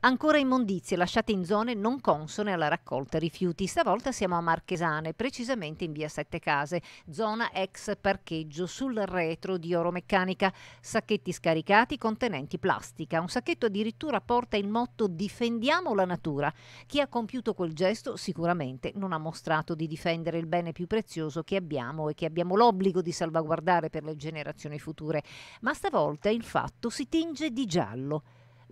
Ancora immondizie lasciate in zone non consone alla raccolta rifiuti. Stavolta siamo a Marchesane, precisamente in via Sette Case, zona ex parcheggio sul retro di Oromeccanica. Sacchetti scaricati contenenti plastica. Un sacchetto addirittura porta il motto Difendiamo la natura. Chi ha compiuto quel gesto sicuramente non ha mostrato di difendere il bene più prezioso che abbiamo e che abbiamo l'obbligo di salvaguardare per le generazioni future. Ma stavolta il fatto si tinge di giallo.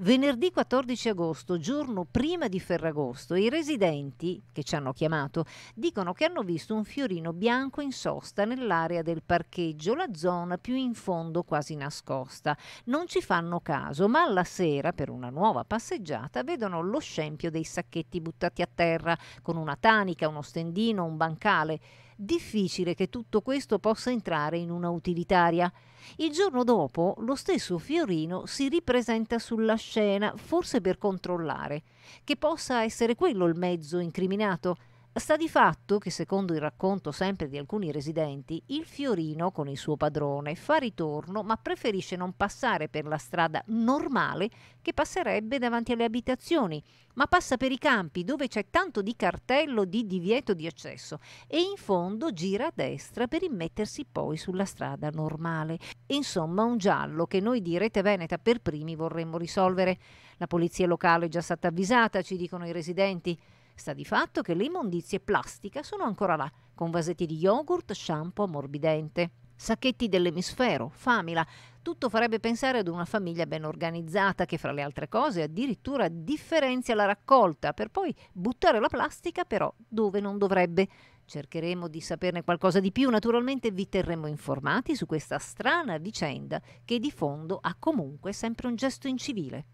Venerdì 14 agosto, giorno prima di Ferragosto, i residenti, che ci hanno chiamato, dicono che hanno visto un fiorino bianco in sosta nell'area del parcheggio, la zona più in fondo quasi nascosta. Non ci fanno caso, ma alla sera, per una nuova passeggiata, vedono lo scempio dei sacchetti buttati a terra, con una tanica, uno stendino, un bancale difficile che tutto questo possa entrare in una utilitaria. Il giorno dopo lo stesso Fiorino si ripresenta sulla scena, forse per controllare, che possa essere quello il mezzo incriminato Sta di fatto che, secondo il racconto sempre di alcuni residenti, il fiorino con il suo padrone fa ritorno ma preferisce non passare per la strada normale che passerebbe davanti alle abitazioni, ma passa per i campi dove c'è tanto di cartello di divieto di accesso e in fondo gira a destra per immettersi poi sulla strada normale. Insomma, un giallo che noi di Rete Veneta per primi vorremmo risolvere. La polizia locale è già stata avvisata, ci dicono i residenti. Sta di fatto che le immondizie plastica sono ancora là, con vasetti di yogurt, shampoo ammorbidente, sacchetti dell'emisfero, famila. Tutto farebbe pensare ad una famiglia ben organizzata che, fra le altre cose, addirittura differenzia la raccolta per poi buttare la plastica però dove non dovrebbe. Cercheremo di saperne qualcosa di più, naturalmente vi terremo informati su questa strana vicenda che di fondo ha comunque sempre un gesto incivile.